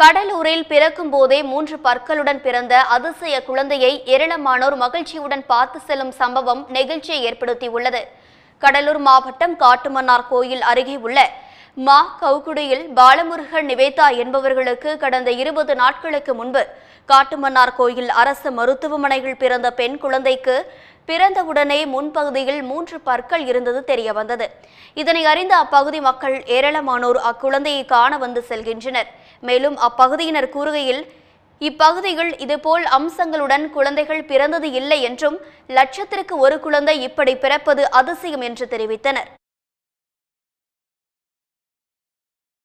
கடலூரில் பிறக்கும் போதே மூன்று பற்களுடன் பிறந்த அதிசய குழந்தையை ஏராளமானோர் மகிழ்ச்சியுடன் பார்த்து செல்லும் சம்பவம் நெகிழ்ச்சியை ஏற்படுத்தியுள்ளது கடலூர் மாவட்டம் காட்டுமன்னார் கோயில் அருகே உள்ள மா கவுக்குடியில் பாலமுருகன் நிவேதா என்பவர்களுக்கு கடந்த இருபது நாட்களுக்கு முன்பு காட்டுமன்னார் கோயில் அரசு மருத்துவமனையில் பிறந்த பெண் குழந்தைக்கு பிறந்தவுடனே முன்பகுதியில் மூன்று பற்கள் இருந்தது தெரிய வந்தது இதனை அறிந்த அப்பகுதி மக்கள் ஏராளமானோர் அக்குழந்தையை காண வந்து செல்கின்றனர் மேலும் அப்பகுதியினர் கூறுகையில் இப்பகுதியில் இதுபோல் அம்சங்களுடன் குழந்தைகள் பிறந்தது இல்லை என்றும் லட்சத்திற்கு ஒரு குழந்தை இப்படி பிறப்பது அதிசயம் என்று தெரிவித்தனர்